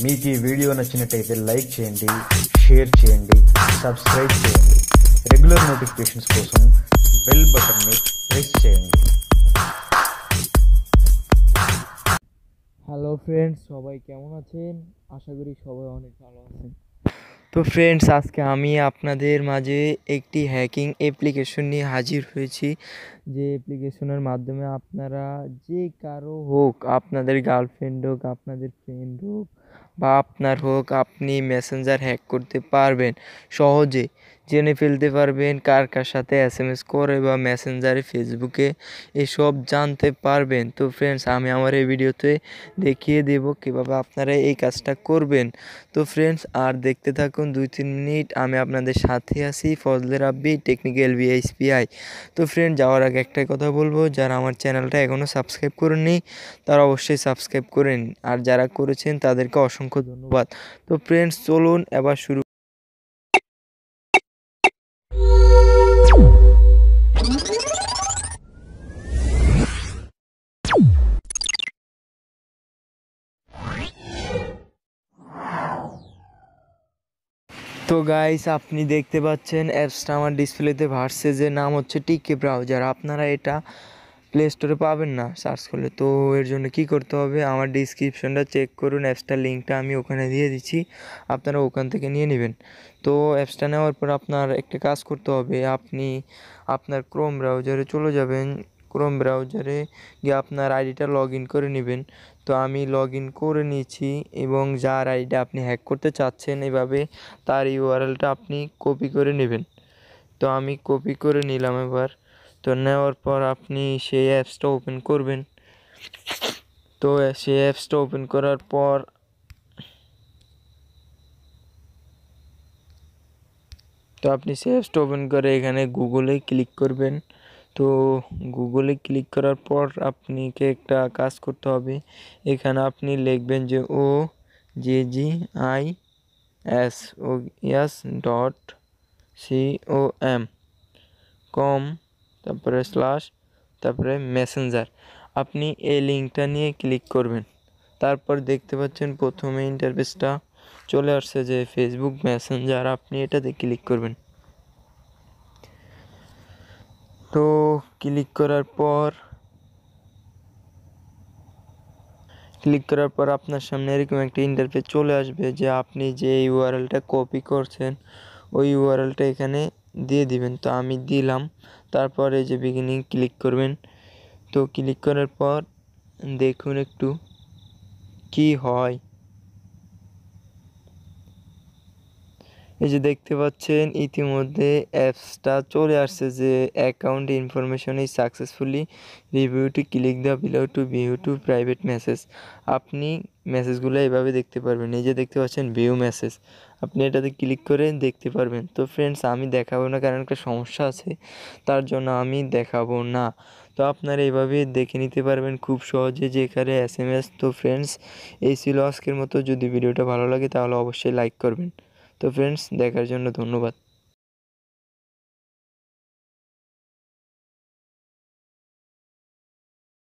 మీకు ఈ వీడియో నచ్చినట్టయితే లైక్ చేయండి షేర్ చేయండి సబ్స్క్రైబ్ చేయండి రెగ్యులర్ నోటిఫికేషన్స్ కోసం బెల్ బటన్ని ప్రెస్ చేయండి হ্যালো ফ্রেন্ডস সবাই কেমন আছেন আশা করি সবাই অনেক ভালো আছেন তো ফ্রেন্ডস আজকে আমি আপনাদের মাঝে একটি হ্যাকিং অ্যাপ্লিকেশন নিয়ে হাজির হয়েছি যে অ্যাপ্লিকেশনের মাধ্যমে আপনারা যে কারো হোক আপনাদের গার্লফ্রেন্ড হোক আপনাদের ফ্রেন্ড হোক বা আপনার হোক আপনি মেসেঞ্জার হ্যাক করতে পারবেন সহজে জেনে ফেলতে পারবেন কার কার সাথে এস এম এস করে বা মেসেঞ্জারে ফেসবুকে এসব জানতে পারবেন তো ফ্রেন্ডস আমি আমার এই ভিডিওতে দেখিয়ে দেব কীভাবে আপনারা এই কাজটা করবেন তো ফ্রেন্ডস আর দেখতে থাকুন দুই তিন মিনিট আমি আপনাদের সাথে আছি ফজলের আব্বি টেকনিক্যাল বিএসপিআই তো ফ্রেন্ড যাওয়ার আগে একটাই কথা বলবো যারা আমার চ্যানেলটা এখনও সাবস্ক্রাইব করেননি তারা অবশ্যই সাবস্ক্রাইব করেন আর যারা করেছেন তাদেরকে অসংখ্য ধন্যবাদ তো ফ্রেন্ডস চলুন এবার শুরু তো গাইস আপনি দেখতে পাচ্ছেন অ্যাপসটা আমার ডিসপ্লেতে ভারসে যে নাম হচ্ছে টিকে ব্রাউজার আপনারা এটা প্লে স্টোরে পাবেন না সার্চ করলে তো এর জন্য কি করতে হবে আমার ডিসক্রিপশনটা চেক করুন অ্যাপসটার লিঙ্কটা আমি ওখানে দিয়ে দিচ্ছি আপনারা ওখান থেকে নিয়ে নেবেন তো অ্যাপসটা নেওয়ার পর আপনার একটা কাজ করতে হবে আপনি আপনার ক্রোম ব্রাউজারে চলে যাবেন ক্রোম ব্রাউজারে গিয়ে আপনার আইডিটা লগ ইন করে নেবেন তো আমি লগ ইন করে নিয়েছি এবং যার আইডিটা আপনি হ্যাক করতে চাচ্ছেন এভাবে তার ইউআরএলটা আপনি কপি করে নেবেন তো আমি কপি করে নিলাম এবার তো নেওয়ার পর আপনি সেই অ্যাপসটা ওপেন করবেন তো সেই অ্যাপসটা ওপেন করার পর তো আপনি সেই অ্যাপসটা ওপেন করে এখানে গুগলে ক্লিক করবেন তো গুগলে ক্লিক করার পর আপনাকে একটা কাজ করতে হবে এখানে আপনি লিখবেন যে O J G I S O S dot C O M com তারপরে স্ল্যাশ তারপরে মেসেঞ্জার আপনি এই লিঙ্কটা নিয়ে ক্লিক করবেন তারপর দেখতে পাচ্ছেন প্রথমে ইন্টারভেসটা চলে আসছে যে ফেসবুক মেসেঞ্জার আপনি এটাতে ক্লিক করবেন তো ক্লিক করার পর ক্লিক করার পর আপনার সামনে এরকম একটা ইন্টারফেস চলে আসবে যে আপনি যে ইউআরএলটা কপি করছেন ওই ইউআরএলটা এখানে দিয়ে দিবেন তো আমি দিলাম তারপরে এই যে বিগিনিং ক্লিক করবেন তো ক্লিক করার পর দেখুন একটু কি হয় এই যে দেখতে পাচ্ছেন ইতিমধ্যে অ্যাপসটা চলে আসছে যে অ্যাকাউন্ট ইনফরমেশন এই successfully review to click the below to view to private message আপনি মেসেজগুলো এইভাবে দেখতে পারবেন এই যে দেখতে পাচ্ছেন ভিউ মেসেজ আপনি এটাতে ক্লিক করে দেখতে পারবেন তো ফ্রেন্ডস আমি দেখাবো না কারণ একটা সমস্যা আছে তার জন্য আমি দেখাবো না তো আপনারা এইভাবে দেখে নিতে পারবেন খুব সহজে যে এখানে এস এম এস তো ফ্রেন্ডস এই ছিল আজকের মতো যদি ভিডিওটা ভালো লাগে তাহলে অবশ্যই লাইক করবেন তো ফ্রেন্ডস দেখার জন্য ধন্যবাদ